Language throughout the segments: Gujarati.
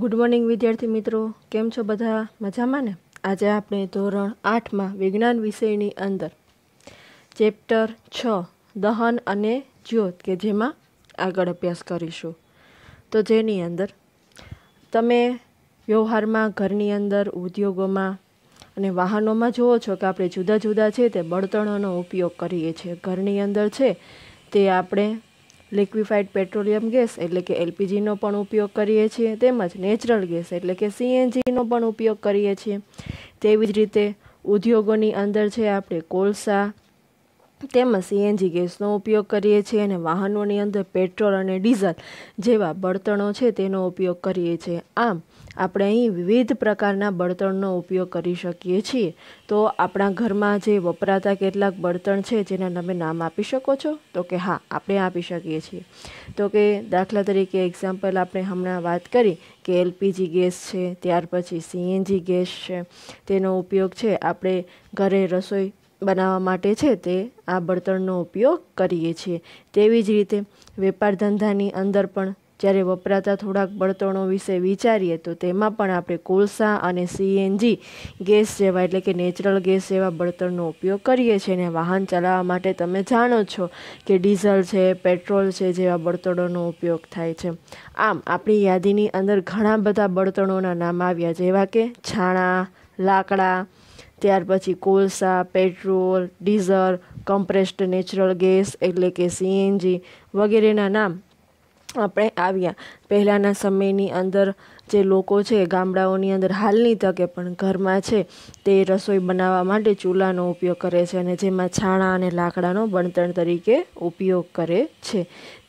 ગુડ મોર્નિંગ વિદ્યાર્થી મિત્રો કેમ છો બધા મજામાં ને આજે આપણે ધોરણ આઠમાં વિજ્ઞાન વિષયની અંદર ચેપ્ટર છ દહન અને જ્યોત કે જેમાં આગળ અભ્યાસ કરીશું તો જેની અંદર તમે વ્યવહારમાં ઘરની અંદર ઉદ્યોગોમાં અને વાહનોમાં જુઓ છો કે આપણે જુદા જુદા છે તે બળતણોનો ઉપયોગ કરીએ છીએ ઘરની અંદર છે તે આપણે લિક્વિફાઈડ પેટ્રોલિયમ ગેસ એટલે કે એલપીજીનો પણ ઉપયોગ કરીએ છીએ તેમજ નેચરલ ગેસ એટલે કે સીએનજીનો પણ ઉપયોગ કરીએ છીએ તેવી જ રીતે ઉદ્યોગોની અંદર છે આપણે કોલસા તેમજ સીએનજી ગેસનો ઉપયોગ કરીએ છીએ અને વાહનોની અંદર પેટ્રોલ અને ડીઝલ જેવા બળતણો છે તેનો ઉપયોગ કરીએ છીએ આમ આપણે અહીં વિવિધ પ્રકારના બળતણનો ઉપયોગ કરી શકીએ છીએ તો આપણા ઘરમાં જે વપરાતા કેટલાક બળતણ છે જેના તમે નામ આપી શકો છો તો કે હા આપણે આપી શકીએ છીએ તો કે દાખલા તરીકે એક્ઝામ્પલ આપણે હમણાં વાત કરી કે એલપીજી ગેસ છે ત્યાર પછી સીએનજી ગેસ છે તેનો ઉપયોગ છે આપણે ઘરે રસોઈ બનાવવા માટે છે તે આ બળતણનો ઉપયોગ કરીએ છીએ તેવી જ રીતે વેપાર ધંધાની અંદર પણ જ્યારે વપરાતા થોડાક બળતણો વિશે વિચારીએ તો તેમાં પણ આપણે કોલસા અને સીએનજી ગેસ જેવા એટલે કે નેચરલ ગેસ જેવા બળતણનો ઉપયોગ કરીએ છીએ અને વાહન ચલાવવા માટે તમે જાણો છો કે ડીઝલ છે પેટ્રોલ છે જેવા બળતણોનો ઉપયોગ થાય છે આમ આપણી યાદીની અંદર ઘણા બધા બળતણોના નામ આવ્યા જેવા કે છાણા લાકડા ત્યાર પછી કોલસા petrol diesel compressed natural gas એટલે કે સીએનજી વગેરેના નામ આપણે આવ્યા પહેલાંના સમયની અંદર જે લોકો છે ગામડાઓની અંદર હાલની તકે પણ ઘરમાં છે તે રસોઈ બનાવવા માટે ચૂલાનો ઉપયોગ કરે છે અને જેમાં છાણા અને લાકડાનો બળતણ તરીકે ઉપયોગ કરે છે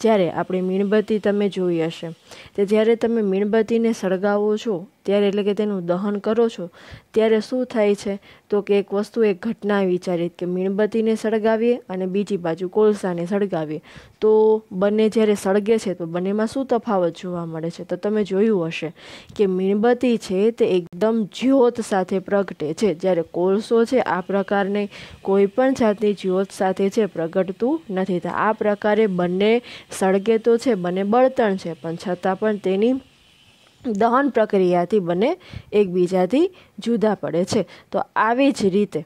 જ્યારે આપણે મીણબત્તી તમે જોઈ હશે તે જ્યારે તમે મીણબત્તીને સળગાવો છો ત્યારે એટલે કે તેનું દહન કરો છો ત્યારે શું થાય છે તો કે એક વસ્તુ એક ઘટના વિચારી કે મીણબત્તીને સળગાવીએ અને બીજી બાજુ કોલસાને સળગાવીએ તો બંને જ્યારે સળગે છે તો બંનેમાં શું તફાવત જોવા મળે છે તો તમે જોયું હશે કે મીણબત્તી છે તે એકદમ જ્યોત સાથે પ્રગટે છે જ્યારે કોલસો છે આ પ્રકારની કોઈ પણ જાતની જ્યોત સાથે છે પ્રગટતું નથી તો આ પ્રકારે બંને સળગે તો છે બંને બળતણ છે પણ છતાં પણ તેની દહન પ્રક્રિયાથી બંને એકબીજાથી જુદા પડે છે તો આવી જ રીતે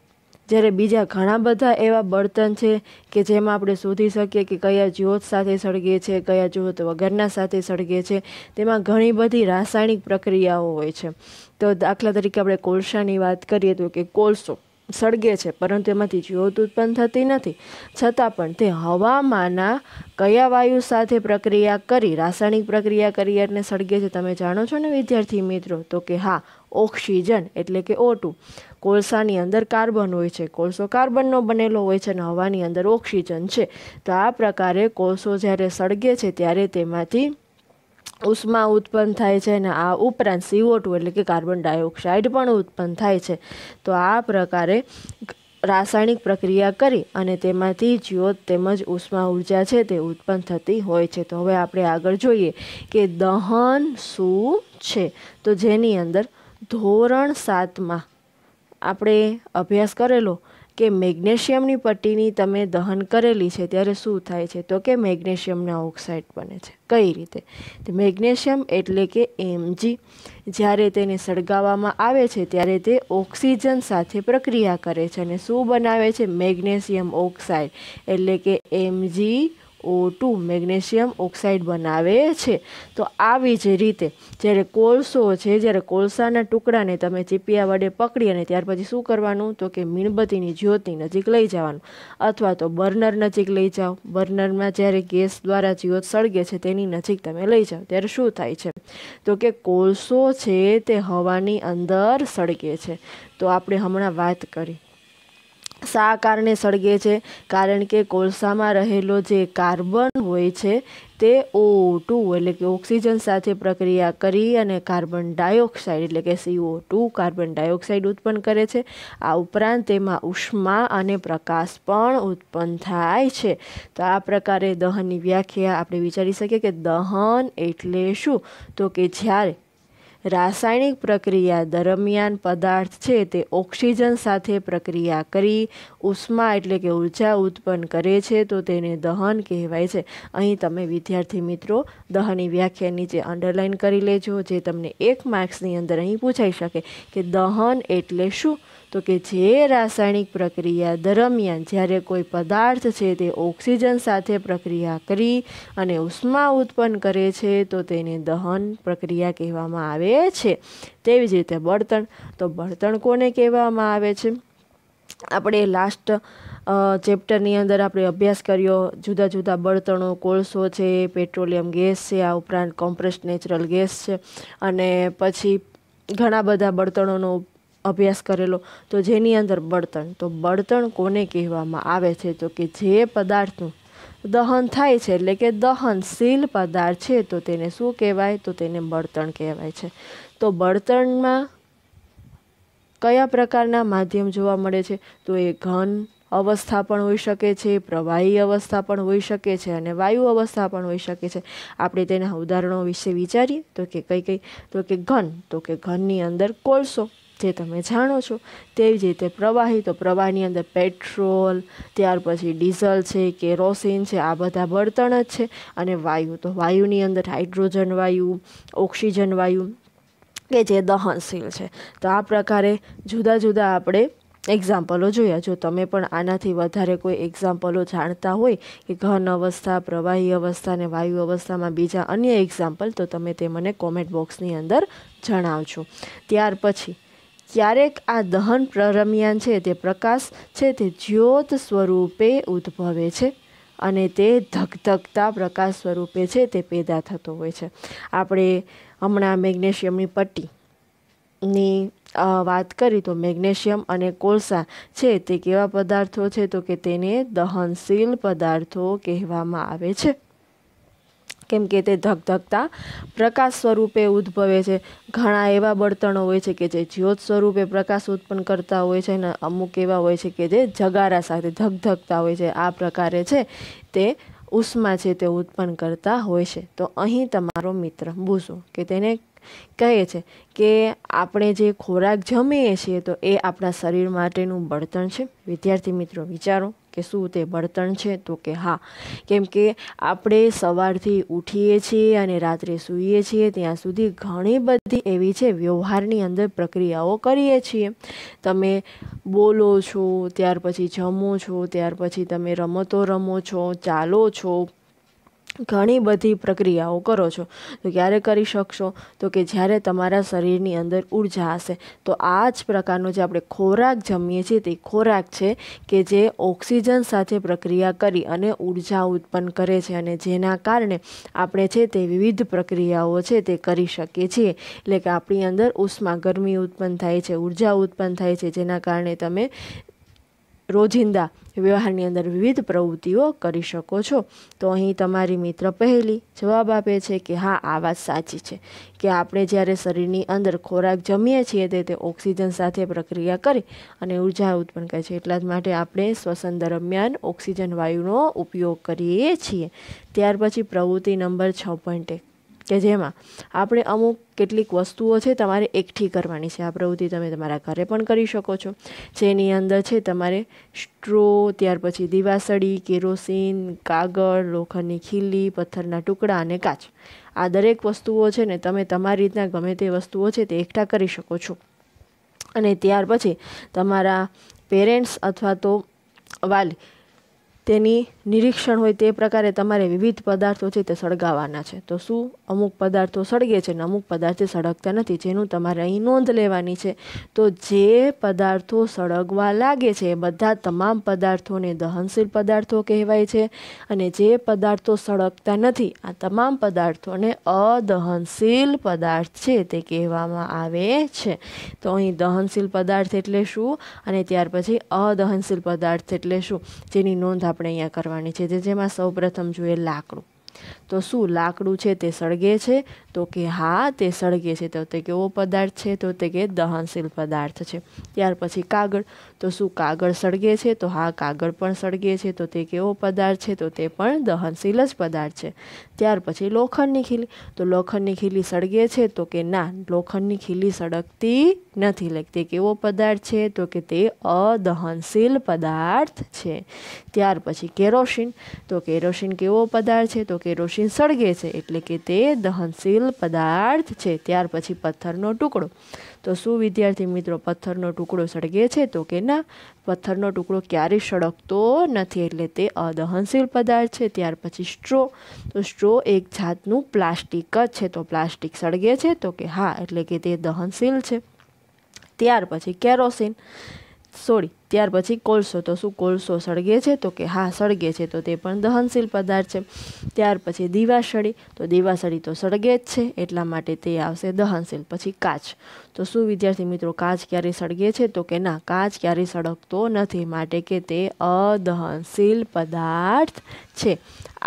જ્યારે બીજા ઘણા બધા એવા બળતણ છે કે જેમાં આપણે શોધી શકીએ કે કયા જ્યોત સાથે સળગે છે કયા જ્યોત વગરના સાથે સળગે છે તેમાં ઘણી બધી રાસાયણિક પ્રક્રિયાઓ હોય છે તો દાખલા તરીકે આપણે કોલસાની વાત કરીએ તો કે કોલસો સળગે છે પરંતુ એમાંથી જ્યોત ઉત્પન્ન થતી નથી છતાં પણ તે હવામાંના કયા વાયુ સાથે પ્રક્રિયા કરી રાસાયણિક પ્રક્રિયા કરી અને સળગે છે તમે જાણો છો ને વિદ્યાર્થી મિત્રો તો કે હા ઓક્સિજન એટલે કે ઓટુ કોલસાની અંદર કાર્બન હોય છે કોલસો કાર્બનનો બનેલો હોય છે અને હવાની અંદર ઓક્સિજન છે તો આ પ્રકારે કોલસો જ્યારે સળગે છે ત્યારે તેમાંથી ઉષ્મા ઉત્પન્ન થાય છે અને આ ઉપરાંત સીઓ ટુ એટલે કે કાર્બન ડાયોક્સાઇડ પણ ઉત્પન્ન થાય છે તો આ પ્રકારે રાસાયણિક પ્રક્રિયા કરી અને તેમાંથી જ્યોત તેમજ ઉષ્મા ઉર્જા છે તે ઉત્પન્ન થતી હોય છે તો હવે આપણે આગળ જોઈએ કે દહન શું છે તો જેની અંદર ધોરણ સાતમાં આપણે અભ્યાસ કરેલો કે મેગ્નેશિયમની પટ્ટીની તમે દહન કરેલી છે ત્યારે શું થાય છે તો કે મેગ્નેશિયમના ઓક્સાઇડ બને છે કઈ રીતે મેગ્નેશિયમ એટલે કે એમજી જ્યારે તેને સળગાવવામાં આવે છે ત્યારે તે ઓક્સિજન સાથે પ્રક્રિયા કરે છે અને શું બનાવે છે મેગ્નેશિયમ ઓક્સાઇડ એટલે કે MG O two magnesium oxide બનાવે છે તો આવી જ રીતે જ્યારે કોલસો છે જ્યારે કોલસાના ટુકડાને તમે ચીપિયા વડે પકડી અને ત્યાર પછી શું કરવાનું તો કે મીણબત્તીની જ્યોતની નજીક લઈ જવાનું અથવા તો બર્નર નજીક લઈ જાઓ બર્નરમાં જ્યારે ગેસ દ્વારા જ્યોત સળગે છે તેની નજીક તમે લઈ જાઓ ત્યારે શું થાય છે તો કે કોલસો છે તે હવાની અંદર સળગે છે તો આપણે હમણાં વાત કરી શા કારણે સળગે છે કારણ કે કોલસામાં રહેલો જે કાર્બન હોય છે તે ઓ ટુ એટલે કે ઓક્સિજન સાથે પ્રક્રિયા કરી અને કાર્બન ડાયોક્સાઇડ એટલે કે સીઓ ટુ કાર્બન ડાયોક્સાઇડ ઉત્પન્ન કરે છે આ ઉપરાંત તેમાં ઉષ્મા અને પ્રકાશ પણ ઉત્પન્ન થાય છે તો આ પ્રકારે દહનની વ્યાખ્યા આપણે વિચારી શકીએ કે દહન એટલે શું તો કે જ્યારે રાસાયણિક પ્રક્રિયા દરમિયાન પદાર્થ છે તે ઓક્સિજન સાથે પ્રક્રિયા કરી ઉષ્મા એટલે કે ઉર્જા ઉત્પન્ન કરે છે તો તેને દહન કહેવાય છે અહીં તમે વિદ્યાર્થી મિત્રો દહનની વ્યાખ્યા નીચે અંડરલાઇન કરી લેજો જે તમને એક માર્ક્સની અંદર અહીં પૂછાઈ શકે કે દહન એટલે શું તો કે જે રાસાયણિક પ્રક્રિયા દરમિયાન જ્યારે કોઈ પદાર્થ છે તે ઓક્સિજન સાથે પ્રક્રિયા કરી અને ઉષ્મા ઉત્પન્ન કરે છે તો તેને દહન પ્રક્રિયા કહેવામાં આવે છે તેવી જ રીતે બળતણ તો બળતણ કોને કહેવામાં આવે છે આપણે લાસ્ટ ચેપ્ટરની અંદર આપણે અભ્યાસ કર્યો જુદા જુદા બળતણો કોલસો છે પેટ્રોલિયમ ગેસ છે આ ઉપરાંત કોમ્પ્રેસ્ડ નેચરલ ગેસ છે અને પછી ઘણા બધા બળતણોનો અભ્યાસ કરેલો તો જેની અંદર બળતણ તો બળતણ કોને કહેવામાં આવે છે તો કે જે પદાર્થનું દહન થાય છે એટલે કે દહનશીલ પદાર્થ છે તો તેને શું કહેવાય તો તેને બળતણ કહેવાય છે તો બળતણમાં કયા પ્રકારના માધ્યમ જોવા મળે છે તો એ ઘન અવસ્થા પણ હોઈ શકે છે પ્રવાહી અવસ્થા પણ હોઈ શકે છે અને વાયુ અવસ્થા પણ હોઈ શકે છે આપણે તેના ઉદાહરણો વિશે વિચારીએ તો કે કઈ કઈ તો કે ઘન તો કે ઘનની અંદર કોલસો જે તમે જાણો છો તેવી જ રીતે પ્રવાહી તો પ્રવાહની અંદર પેટ્રોલ ત્યાર પછી ડીઝલ છે કેરોસીન છે આ બધા બળતણ જ છે અને વાયુ તો વાયુની અંદર હાઇડ્રોજન વાયુ ઓક્સિજન વાયુ કે જે દહનશીલ છે તો આ પ્રકારે જુદા જુદા આપણે એક્ઝામ્પલો જોયા જો તમે પણ આનાથી વધારે કોઈ એક્ઝામ્પલો જાણતા હોય કે ઘન અવસ્થા પ્રવાહી અવસ્થા અને વાયુ અવસ્થામાં બીજા અન્ય એક્ઝામ્પલ તો તમે તે મને કોમેન્ટ બોક્સની અંદર જણાવજો ત્યાર પછી ક્યારેક આ દહન પ્રરમિયાન છે તે પ્રકાશ છે તે જ્યોત સ્વરૂપે ઉદ્ભવે છે અને તે ધગધગતા પ્રકાશ સ્વરૂપે છે તે પેદા થતો હોય છે આપણે હમણાં મેગ્નેશિયમની પટ્ટીની વાત કરી તો મેગ્નેશિયમ અને કોલસા છે તે કેવા પદાર્થો છે તો કે તેને દહનશીલ પદાર્થો કહેવામાં આવે છે કેમ કે તે ધગધગતા પ્રકાશ સ્વરૂપે ઉદ્ભવે છે ઘણા એવા બળતણો હોય છે કે જે જ્યોત સ્વરૂપે પ્રકાશ ઉત્પન્ન કરતા હોય છે અને અમુક એવા હોય છે કે જે જગારા સાથે ધગધગતા હોય છે આ પ્રકારે છે તે ઉષ્મા છે તે ઉત્પન્ન કરતા હોય છે તો અહીં તમારો મિત્ર બુસુ કે તેને કહે છે કે આપણે જે ખોરાક જમીએ છીએ તો એ આપણા શરીર માટેનું બળતણ છે વિદ્યાર્થી મિત્રો વિચારો કે શું તે બળતણ છે તો કે હા કેમ કે આપણે સવારથી ઉઠીએ છીએ અને રાત્રે સૂઈએ છીએ ત્યાં સુધી ઘણી બધી એવી છે વ્યવહારની અંદર પ્રક્રિયાઓ કરીએ છીએ તમે બોલો છો ત્યાર પછી જમો છો ત્યાર પછી તમે રમતો રમો છો ચાલો છો ઘણી બધી પ્રક્રિયાઓ કરો છો તો ક્યારે કરી શકશો તો કે જ્યારે તમારા શરીરની અંદર ઉર્જા હશે તો આ જ પ્રકારનો જે આપણે ખોરાક જમીએ છીએ તે ખોરાક છે કે જે ઓક્સિજન સાથે પ્રક્રિયા કરી અને ઉર્જા ઉત્પન્ન કરે છે અને જેના કારણે આપણે છે તે વિવિધ પ્રક્રિયાઓ છે તે કરી શકીએ છીએ એટલે કે આપણી અંદર ઉષ્મા ગરમી ઉત્પન્ન થાય છે ઉર્જા ઉત્પન્ન થાય છે જેના કારણે તમે રોજિંદા વ્યવહારની અંદર વિવિધ પ્રવૃત્તિઓ કરી શકો છો તો અહીં તમારી મિત્ર પહેલી જવાબ આપે છે કે હા આ વાત સાચી છે કે આપણે જ્યારે શરીરની અંદર ખોરાક જમીએ છીએ તે તે ઓક્સિજન સાથે પ્રક્રિયા કરી અને ઉર્જા ઉત્પન્ન કરે છે એટલા જ માટે આપણે શ્વસન દરમિયાન ઓક્સિજન વાયુનો ઉપયોગ કરીએ છીએ ત્યાર પછી પ્રવૃત્તિ નંબર છ પોઈન્ટ એક કે જેમાં આપણે અમુક કેટલીક વસ્તુઓ છે તમારે એકઠી કરવાની છે આ પ્રવૃત્તિ તમે તમારા ઘરે પણ કરી શકો છો જેની અંદર છે તમારે સ્ટ્રો ત્યાર પછી દિવાસળી કેરોસીન કાગળ લોખંડની ખીલી પથ્થરના ટુકડા અને કાચ આ દરેક વસ્તુઓ છે ને તમે તમારી રીતના ગમે તે વસ્તુઓ છે તે એકઠા કરી શકો છો અને ત્યાર પછી તમારા પેરેન્ટ્સ અથવા તો વાલી તેની નિરીક્ષણ હોય તે પ્રકારે તમારે વિવિધ પદાર્થો છે તે સળગાવવાના છે તો શું અમુક પદાર્થો સળગે છે ને અમુક પદાર્થો સળગતા નથી જેનું તમારે અહીં નોંધ લેવાની છે તો જે પદાર્થો સળગવા લાગે છે એ બધા તમામ પદાર્થોને દહનશીલ પદાર્થો કહેવાય છે અને જે પદાર્થો સળગતા નથી આ તમામ પદાર્થોને અદહનશીલ પદાર્થ છે તે કહેવામાં આવે છે તો અહીં દહનશીલ પદાર્થ એટલે શું અને ત્યાર પછી અદહનશીલ પદાર્થ એટલે શું જેની નોંધ આપણે અહીંયા કરવાની છે જે જેમાં સૌ પ્રથમ જોઈએ લાકડું તો શું લાકડું છે તે સળગે છે તો કે હા તે સળગે છે તો તે કેવો પદાર્થ છે તો તે કે દહનશીલ પદાર્થ છે ત્યાર પછી કાગળ તો શું કાગળ સળગે છે તો હા કાગળ પણ સળગે છે તો તે કેવો પદાર્થ છે તો તે પણ દહનશીલ જ પદાર્થ છે ત્યાર પછી લોખંડની ખીલી તો લોખંડની ખીલી સળગે છે તો કે ના લોખંડની ખીલી સળગતી નથી લાઈક તે કેવો પદાર્થ છે તો કે તે અદહનશીલ પદાર્થ છે ત્યાર પછી કેરોસીન તો કેરોસીન કેવો પદાર્થ છે તો કેરોસીન સળગે છે એટલે કે તે દહનશીલ પદાર્થ છે ત્યાર પછી પથ્થરનો ટુકડો તો શું વિદ્યાર્થી મિત્રો પથ્થરનો ટુકડો સળગે છે તો કે ના પથ્થરનો ટુકડો ક્યારેય સળગતો નથી એટલે તે અદહનશીલ પદાર્થ છે ત્યાર પછી સ્ટ્રો તો સ્ટ્રો એક જાતનું પ્લાસ્ટિક જ છે તો પ્લાસ્ટિક સળગે છે તો કે હા એટલે કે તે દહનશીલ છે ત્યાર પછી કેરોસીન સોરી ત્યાર પછી કોલસો તો શું કોલસો સળગે છે તો કે હા સળગે છે તો તે પણ દહનશીલ પદાર્થ છે ત્યાર પછી દીવાસળી તો દીવાસળી તો સળગે જ છે એટલા માટે તે આવશે દહનશીલ પછી કાચ તો શું વિદ્યાર્થી મિત્રો કાચ ક્યારે સળગે છે તો કે ના કાચ ક્યારેય સળગતો નથી માટે કે તે અદહનશીલ પદાર્થ છે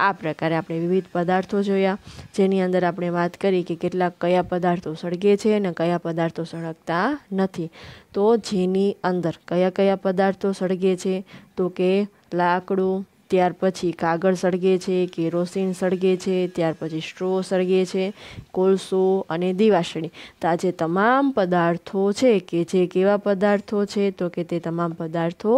આ પ્રકારે આપણે વિવિધ પદાર્થો જોયા જેની અંદર આપણે વાત કરી કે કેટલાક કયા પદાર્થો સળગે છે અને કયા પદાર્થો સળગતા નથી તો જેની અંદર કયા કયા પદાર્થો સળગે છે તો કે લાકડું ત્યાર પછી કાગળ સળગે છે કેરોસીન સળગે છે ત્યાર પછી સ્ટ્રો સળગે છે કોલસો અને દિવાસળી તો આ જે તમામ પદાર્થો છે કે જે કેવા પદાર્થો છે તો કે તે તમામ પદાર્થો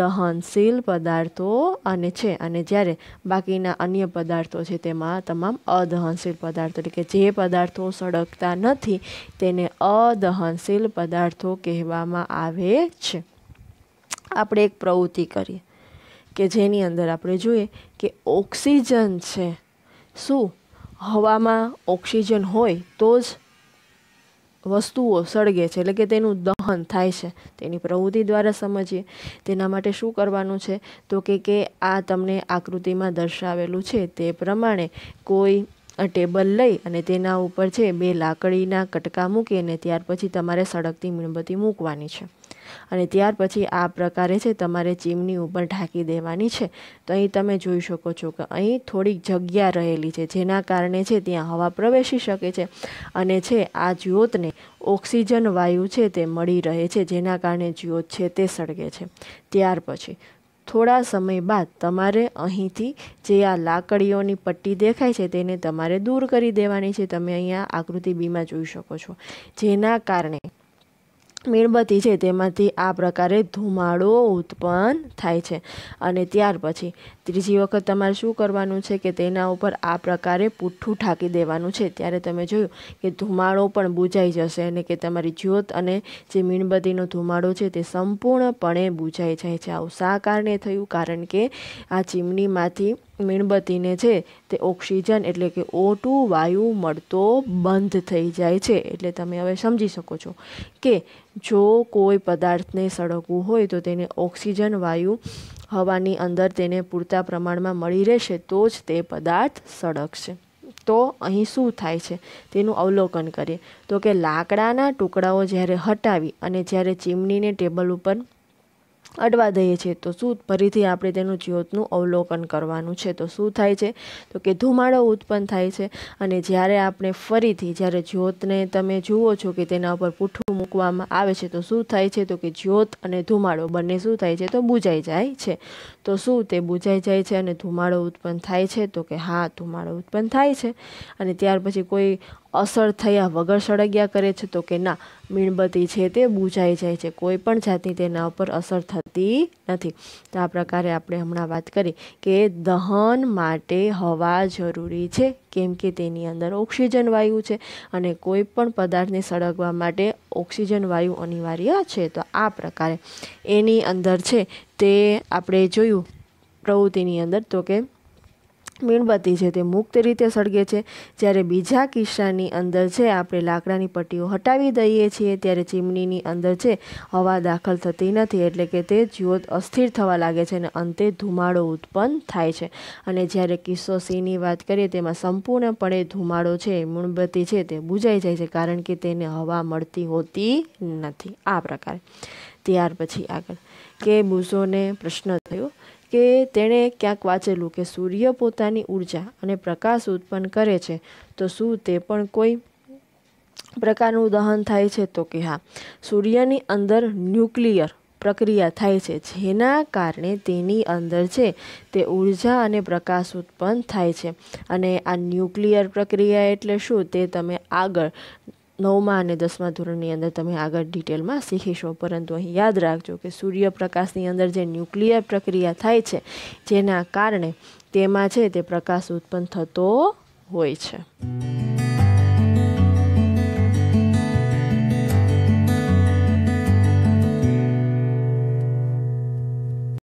દહનશીલ પદાર્થો અને છે અને જ્યારે બાકીના અન્ય પદાર્થો છે તેમાં તમામ અદહનશીલ પદાર્થો એટલે કે જે પદાર્થો સળગતા નથી તેને અદહનશીલ પદાર્થો કહેવામાં આવે છે આપણે એક પ્રવૃત્તિ કરીએ કે જેની અંદર આપણે જોઈએ કે ઓક્સિજન છે શું હવામાં ઓક્સિજન હોય તો જ વસ્તુઓ સળગે છે એટલે કે તેનું દહન થાય છે તેની પ્રવૃત્તિ દ્વારા સમજીએ તેના માટે શું કરવાનું છે તો કે કે આ તમને આકૃતિમાં દર્શાવેલું છે તે પ્રમાણે કોઈ ટેબલ લઈ અને તેના ઉપર છે બે લાકડીના કટકા મૂકી અને ત્યાર પછી તમારે સળગતી મીણબત્તી મૂકવાની છે અને ત્યાર પછી આ પ્રકારે છે તમારે ચીમની ઉપર ઢાંકી દેવાની છે તો અહીં તમે જોઈ શકો છો કે અહીં થોડીક જગ્યા રહેલી છે જેના કારણે છે ત્યાં હવા પ્રવેશી શકે છે અને છે આ જ્યોતને ઓક્સિજન વાયુ છે તે મળી રહે છે જેના કારણે જ્યોત છે તે સળગે છે ત્યાર પછી થોડા સમય બાદ તમારે અહીંથી જે આ લાકડીઓની પટ્ટી દેખાય છે તેને તમારે દૂર કરી દેવાની છે તમે અહીંયા આકૃતિ બીમાં જોઈ શકો છો જેના કારણે મીણબત્તી છે તેમાંથી આ પ્રકારે ધુમાડો ઉત્પન્ન થાય છે અને ત્યાર પછી ત્રીજી વખત તમારે શું કરવાનું છે કે તેના ઉપર આ પ્રકારે પૂઠું ઠાકી દેવાનું છે ત્યારે તમે જોયું કે ધુમાડો પણ બુજાઈ જશે અને કે તમારી જ્યોત અને જે મીણબત્તીનો ધુમાડો છે તે સંપૂર્ણપણે બુજાઈ જાય છે આવું શા કારણે થયું કારણ કે આ ચીમનીમાંથી મીણબત્તીને છે તે ઓક્સિજન એટલે કે ઓટુ વાયુ મળતો બંધ થઈ જાય છે એટલે તમે હવે સમજી શકો છો કે જો કોઈ પદાર્થને સળગવું હોય તો તેને ઓક્સિજન વાયુ હવાની અંદર તેને પૂરતા પ્રમાણમાં મળી રહેશે તો જ તે પદાર્થ સળગશે તો અહીં શું થાય છે તેનું અવલોકન કરીએ તો કે લાકડાના ટુકડાઓ જ્યારે હટાવી અને જ્યારે ચીમનીને ટેબલ ઉપર અડવા દઈએ છીએ તો શું ફરીથી આપણે તેનું જ્યોતનું અવલોકન કરવાનું છે તો શું થાય છે તો કે ધુમાડો ઉત્પન્ન થાય છે અને જ્યારે આપણે ફરીથી જ્યારે જ્યોતને તમે જુઓ છો કે તેના ઉપર પૂઠું મૂકવામાં આવે છે તો શું થાય છે તો કે જ્યોત અને ધુમાડો બંને શું થાય છે તો બુજાઈ જાય છે તો શું તે બુજાઈ જાય છે અને ધુમાડો ઉત્પન્ન થાય છે તો કે હા ધુમાડો ઉત્પન્ન થાય છે અને ત્યાર પછી કોઈ અસર થયા વગર સળગ્યા કરે છે તો કે ના મીણબત્તી છે તે બુજાઈ જાય છે કોઈ પણ જાતની તેના ઉપર અસર થતી નથી તો આ પ્રકારે આપણે હમણાં વાત કરી કે દહન માટે હવા જરૂરી છે કેમ કે તેની અંદર ઓક્સિજન વાયુ છે અને કોઈ પણ પદાર્થને સળગવા માટે ઓક્સિજન વાયુ અનિવાર્ય છે તો આ પ્રકારે એની અંદર છે તે આપણે જોયું પ્રવૃત્તિની અંદર તો કે મીણબત્તી છે તે મુક્ત રીતે સળગે છે જ્યારે બીજા કિસ્સાની અંદર છે આપણે લાકડાની પટ્ટીઓ હટાવી દઈએ છીએ ત્યારે ચીમનીની અંદર છે હવા દાખલ થતી નથી એટલે કે તે જ્યોત અસ્થિર થવા લાગે છે અને અંતે ધુમાડો ઉત્પન્ન થાય છે અને જ્યારે કિસ્સો સીની વાત કરીએ તેમાં સંપૂર્ણપણે ધુમાડો છે મીણબત્તી છે તે બુજાઈ જાય છે કારણ કે તેને હવા મળતી હોતી નથી આ પ્રકારે ત્યાર પછી આગળ કે બુઝોને પ્રશ્ન થયો કે તેણે ક્યાંક વાંચેલું કે સૂર્ય પોતાની ઉર્જા અને પ્રકાશ ઉત્પન્ન કરે છે તો શું તે પણ કોઈ પ્રકારનું દહન થાય છે તો કે હા સૂર્યની અંદર ન્યુક્લિયર પ્રક્રિયા થાય છે જેના કારણે તેની અંદર છે તે ઉર્જા અને પ્રકાશ ઉત્પન્ન થાય છે અને આ ન્યુક્લિયર પ્રક્રિયા એટલે શું તે તમે આગળ નવમા અને દસમા ધોરણની અંદર તમે આગળ ડિટેલમાં શીખીશો પરંતુ અહીં યાદ રાખજો કે સૂર્યપ્રકાશની અંદર જે ન્યુક્લિયર પ્રક્રિયા થાય છે જેના કારણે તેમાં છે તે પ્રકાશ ઉત્પન્ન થતો હોય છે